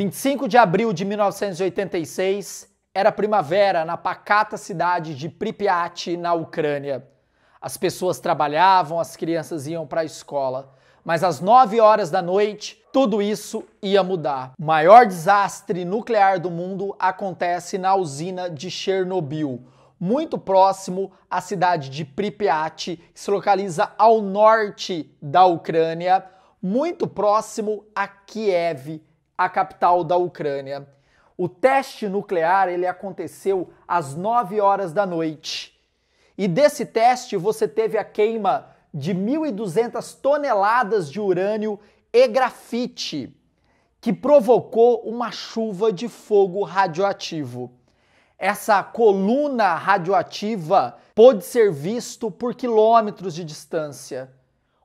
25 de abril de 1986, era primavera na pacata cidade de Pripyat, na Ucrânia. As pessoas trabalhavam, as crianças iam para a escola. Mas às 9 horas da noite, tudo isso ia mudar. O maior desastre nuclear do mundo acontece na usina de Chernobyl, muito próximo à cidade de Pripyat, que se localiza ao norte da Ucrânia, muito próximo a Kiev, a capital da Ucrânia. O teste nuclear ele aconteceu às 9 horas da noite. E desse teste você teve a queima de 1.200 toneladas de urânio e grafite, que provocou uma chuva de fogo radioativo. Essa coluna radioativa pôde ser visto por quilômetros de distância.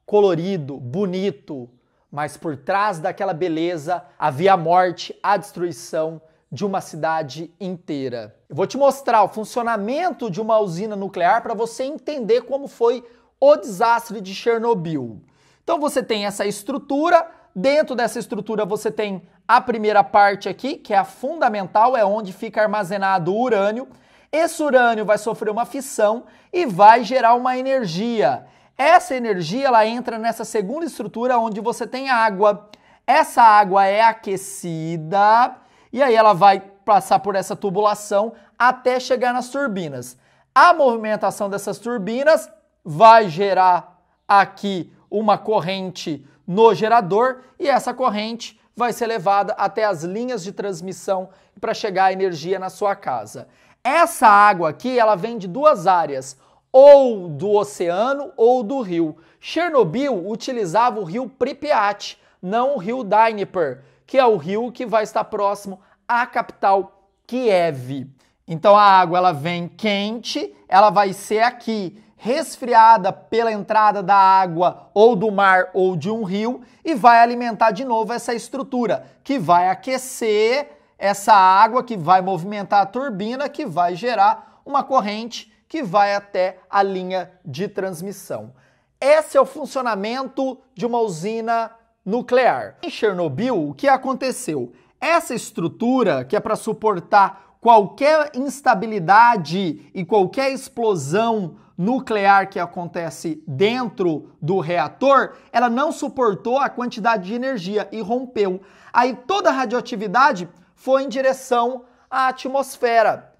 Colorido, bonito, mas por trás daquela beleza havia a morte, a destruição de uma cidade inteira. Eu vou te mostrar o funcionamento de uma usina nuclear para você entender como foi o desastre de Chernobyl. Então você tem essa estrutura, dentro dessa estrutura você tem a primeira parte aqui, que é a fundamental, é onde fica armazenado o urânio. Esse urânio vai sofrer uma fissão e vai gerar uma energia. Essa energia ela entra nessa segunda estrutura onde você tem água. Essa água é aquecida e aí ela vai passar por essa tubulação até chegar nas turbinas. A movimentação dessas turbinas vai gerar aqui uma corrente no gerador e essa corrente vai ser levada até as linhas de transmissão para chegar a energia na sua casa. Essa água aqui, ela vem de duas áreas ou do oceano ou do rio. Chernobyl utilizava o rio Pripyat, não o rio Dnieper, que é o rio que vai estar próximo à capital Kiev. Então a água ela vem quente, ela vai ser aqui resfriada pela entrada da água ou do mar ou de um rio e vai alimentar de novo essa estrutura que vai aquecer essa água que vai movimentar a turbina que vai gerar uma corrente que vai até a linha de transmissão. Esse é o funcionamento de uma usina nuclear. Em Chernobyl, o que aconteceu? Essa estrutura, que é para suportar qualquer instabilidade e qualquer explosão nuclear que acontece dentro do reator, ela não suportou a quantidade de energia e rompeu. Aí toda a radioatividade foi em direção à atmosfera.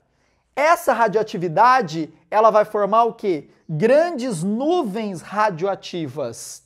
Essa radioatividade, ela vai formar o quê? Grandes nuvens radioativas.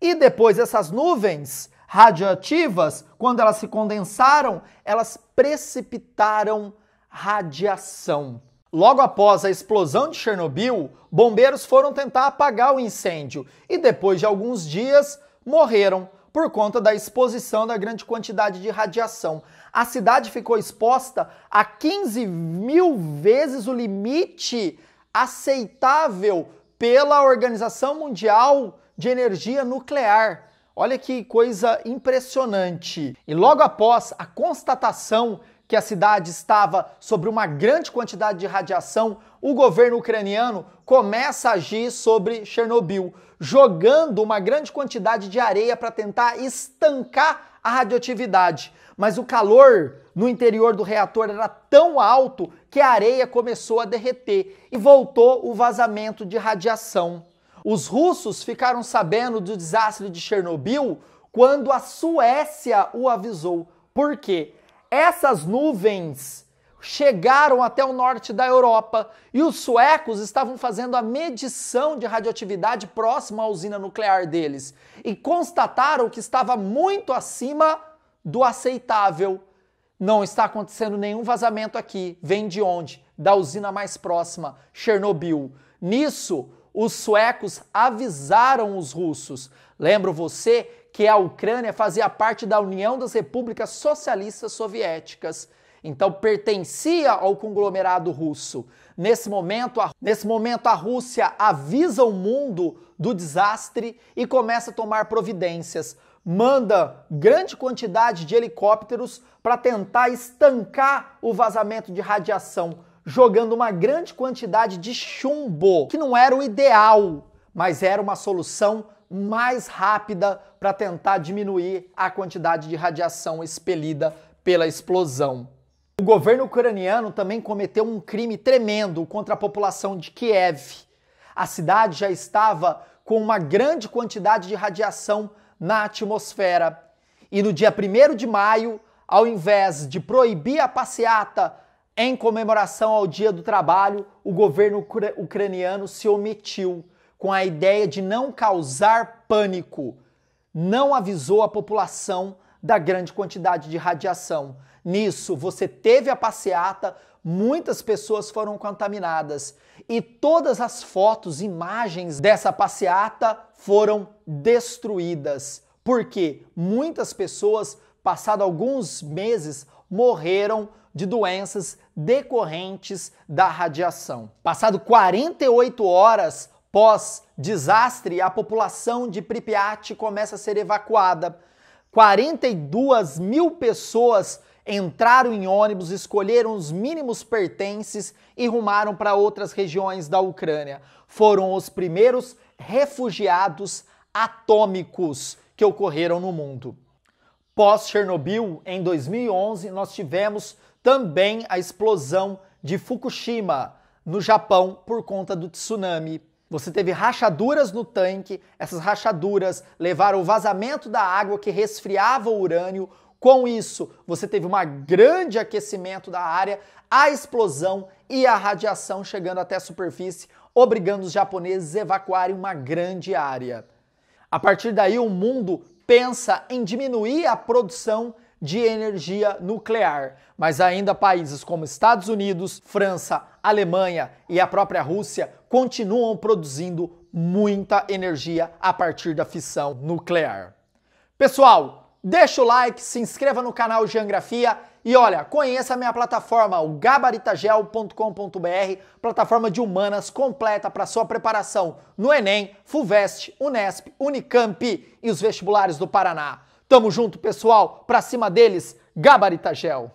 E depois essas nuvens radioativas, quando elas se condensaram, elas precipitaram radiação. Logo após a explosão de Chernobyl, bombeiros foram tentar apagar o incêndio e depois de alguns dias morreram por conta da exposição da grande quantidade de radiação. A cidade ficou exposta a 15 mil vezes o limite aceitável pela Organização Mundial de Energia Nuclear. Olha que coisa impressionante. E logo após a constatação que a cidade estava sobre uma grande quantidade de radiação, o governo ucraniano começa a agir sobre Chernobyl, jogando uma grande quantidade de areia para tentar estancar a radioatividade. Mas o calor no interior do reator era tão alto que a areia começou a derreter e voltou o vazamento de radiação. Os russos ficaram sabendo do desastre de Chernobyl quando a Suécia o avisou. Por quê? Essas nuvens chegaram até o norte da Europa e os suecos estavam fazendo a medição de radioatividade próxima à usina nuclear deles e constataram que estava muito acima do aceitável. Não está acontecendo nenhum vazamento aqui. Vem de onde? Da usina mais próxima, Chernobyl. Nisso, os suecos avisaram os russos. Lembro você que é a Ucrânia fazia parte da União das Repúblicas Socialistas Soviéticas. Então pertencia ao conglomerado russo. Nesse momento, a, nesse momento, a Rússia avisa o mundo do desastre e começa a tomar providências. Manda grande quantidade de helicópteros para tentar estancar o vazamento de radiação, jogando uma grande quantidade de chumbo, que não era o ideal mas era uma solução mais rápida para tentar diminuir a quantidade de radiação expelida pela explosão. O governo ucraniano também cometeu um crime tremendo contra a população de Kiev. A cidade já estava com uma grande quantidade de radiação na atmosfera. E no dia 1 de maio, ao invés de proibir a passeata em comemoração ao Dia do Trabalho, o governo ucraniano se omitiu com a ideia de não causar pânico, não avisou a população da grande quantidade de radiação. Nisso, você teve a passeata, muitas pessoas foram contaminadas e todas as fotos, imagens dessa passeata foram destruídas, porque muitas pessoas, passado alguns meses, morreram de doenças decorrentes da radiação. Passado 48 horas, Pós-desastre, a população de Pripyat começa a ser evacuada. 42 mil pessoas entraram em ônibus, escolheram os mínimos pertences e rumaram para outras regiões da Ucrânia. Foram os primeiros refugiados atômicos que ocorreram no mundo. Pós-Chernobyl, em 2011, nós tivemos também a explosão de Fukushima, no Japão, por conta do tsunami. Você teve rachaduras no tanque, essas rachaduras levaram o vazamento da água que resfriava o urânio. Com isso, você teve um grande aquecimento da área, a explosão e a radiação chegando até a superfície, obrigando os japoneses a evacuarem uma grande área. A partir daí, o mundo pensa em diminuir a produção de energia nuclear, mas ainda países como Estados Unidos, França, Alemanha e a própria Rússia continuam produzindo muita energia a partir da fissão nuclear. Pessoal, deixa o like, se inscreva no canal Geografia e olha, conheça a minha plataforma, o gabaritagel.com.br, plataforma de humanas completa para sua preparação no Enem, Fulvest, Unesp, Unicamp e os vestibulares do Paraná. Tamo junto, pessoal. Pra cima deles, Gabaritagel.